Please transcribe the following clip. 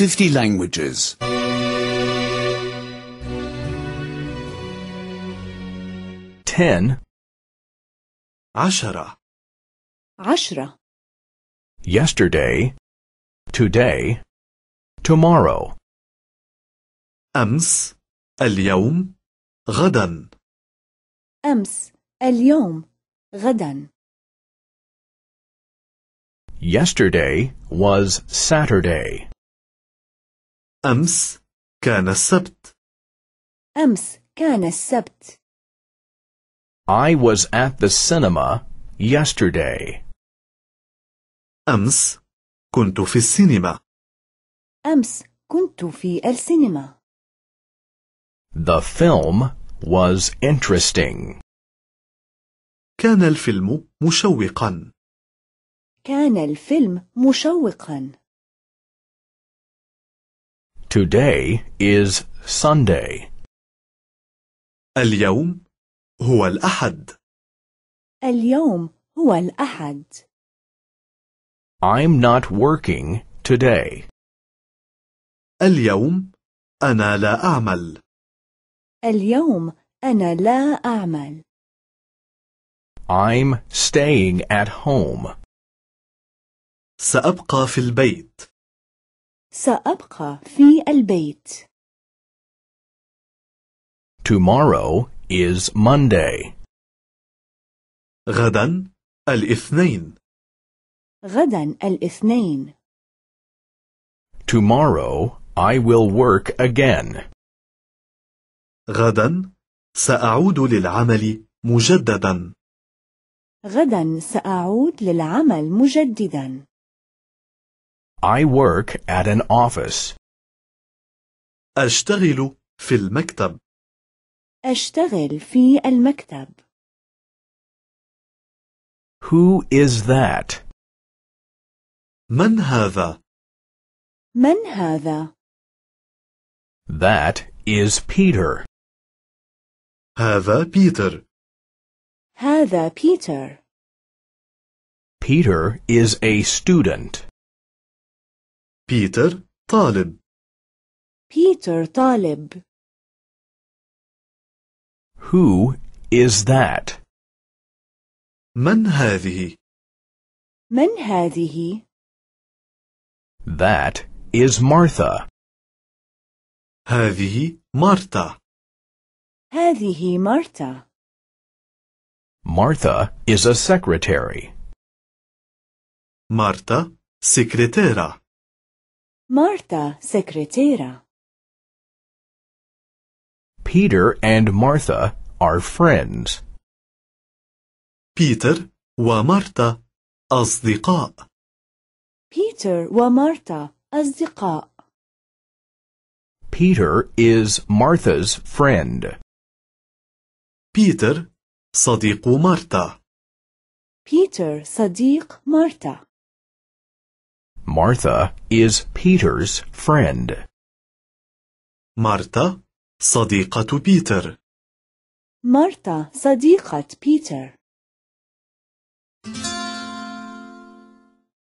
50 languages. 10 عشرة عشرة yesterday today tomorrow أمس اليوم غدا أمس اليوم غدا yesterday was saturday أمس كان السبت. أمس كان السبت. I was at the cinema yesterday. أمس كنت في السينما. أمس كنت في السينما. The film was interesting. كان الفيلم مشوقا. كان الفيلم مشوقا. Today is Sunday. اليوم هو الأحد. اليوم هو الأحد. I'm not working today. اليوم أنا لا أعمل. اليوم أنا لا أعمل. I'm staying at home. سأبقى في البيت. سأبقى في البيت. Tomorrow is Monday. غدا الاثنين. غدا الاثنين. Tomorrow I will work again. غدا سأعود للعمل مجددا. غدا سأعود للعمل مجددا. I work at an office. أشتغل في المكتب. أشتغل في المكتب. Who is that? من هذا؟ من هذا؟ That is Peter. هذا بيتر. هذا بيتر. Peter is a student. Peter طالب Peter طالب Who is that? من هذه؟ من هذه؟ That is Martha. هذه مارتا. هذه مارتا. Martha is a secretary. Martha, secretera. Martha, secretera. Peter and Martha are friends. wa ومارتا أصدقاء. Peter ومارتا أصدقاء. Peter is Martha's friend. Peter صديق مارتا. Peter صديق مارتا. Martha is Peter's friend. Martha, صديقة Peter. Martha, صديقة Peter.